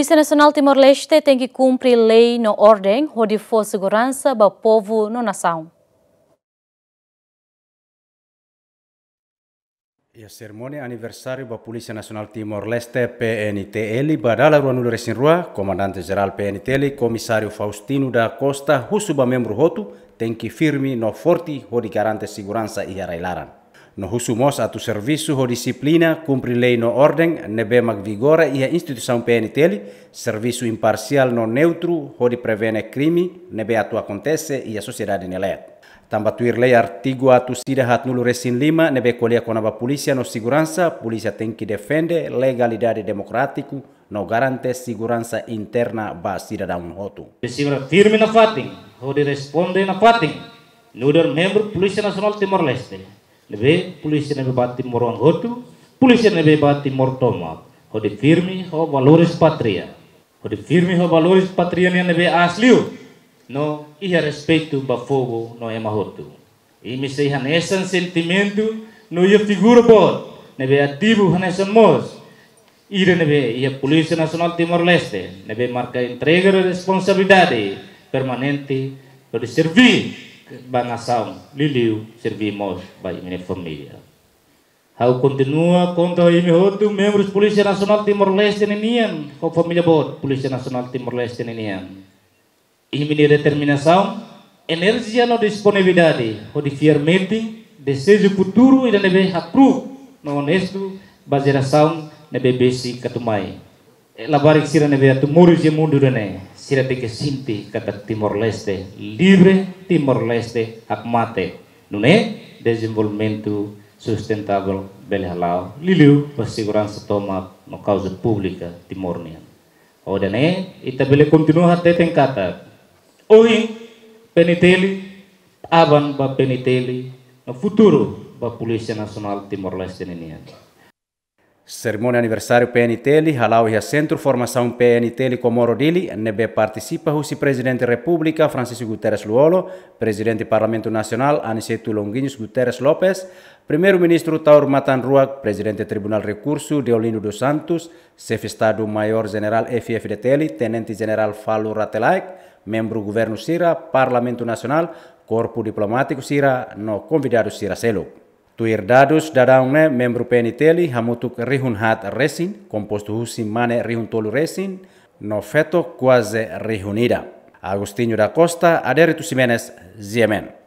Polícia Nacional Timor-Leste tem que cumprir lei na ordem onde for segurança para o povo na nação. E a cerimônia aniversário da Polícia Nacional Timor-Leste, PNTL, Badala Ruanul rua, Comandante-Geral PNTL, Comissário Faustino da Costa, Husuba Membro Roto, tem que firme no forte onde garante segurança e arailaran. no husumos atu servisu ho disiplina kumpri lei no ordeng nebe vigora ia instituição peniteli, servisu imparsial no neutru ho de prevene crime nebe atu akontese ia sociedade nelet. Tambatuir lei artigo atu sida hat nulu resin lima nebe colia konaba polisia no segurança, polisia tem defende legalidade demokratiku no garante segurança interna ba cidadão roto. Recibra firme na fatin, ho de responde na fatin, nuder member polisia nasional Timor-Leste lebe polisi nebe bati morong hotu polisi nebe bati mortoma ho de firmi ho valores patria ho de firmi ho valores patria ne nebe asliu no ia respeito ba fogo no ema hotu e me sei hanesan sentimento no ia figura bot nebe ativo esan mos ira nebe ia polisi nasional timor leste nebe marca entrega responsabilidade permanente para servir banação, liliu, servimos para minha família. Eu continua contra o hotu membros Polícia nasional Timor-Leste Nenian, com familiar boa, Polícia nasional Timor-Leste Nenian. E minha determinação, energia no disponibilidade, onde firmemente desejo futuro e da neve apru, no honesto, baseação na besi Katumai. E labarik sira neve atumuru se mundo sirabe ke simpi kata Timor Leste libre Timor Leste hak mate nune desenvolvimento sustentável halau liliu pasti kurang toma no causa pública Oda odane ita bele continua até tem kata oi peniteli aban ba peniteli no futuro ba polisi nasional Timor Leste ninian Cerimônia aniversário PNTL, Halau e Centro Formação PNTL Comoro Dili, NB participa o Presidente da República Francisco Guterres Luolo, Presidente do Parlamento Nacional Aniceto Longuinhos Guterres Lopes, Primeiro-Ministro Taur Matan Presidente do Tribunal Recurso Deolino dos Santos, Chefe Estado-Maior General FFDTL, Tenente General Falu Ratelaik, Membro do Governo Sira, Parlamento Nacional, Corpo Diplomático Sira, no convidado Sira Selo. Tuirdadus dadangne membru peniteli hamutuk rihun hat resin, composto husin mane rihun tolu resin, no feto quase rihunida. Agostinho da Costa, Aderitus Simenes Ziemen.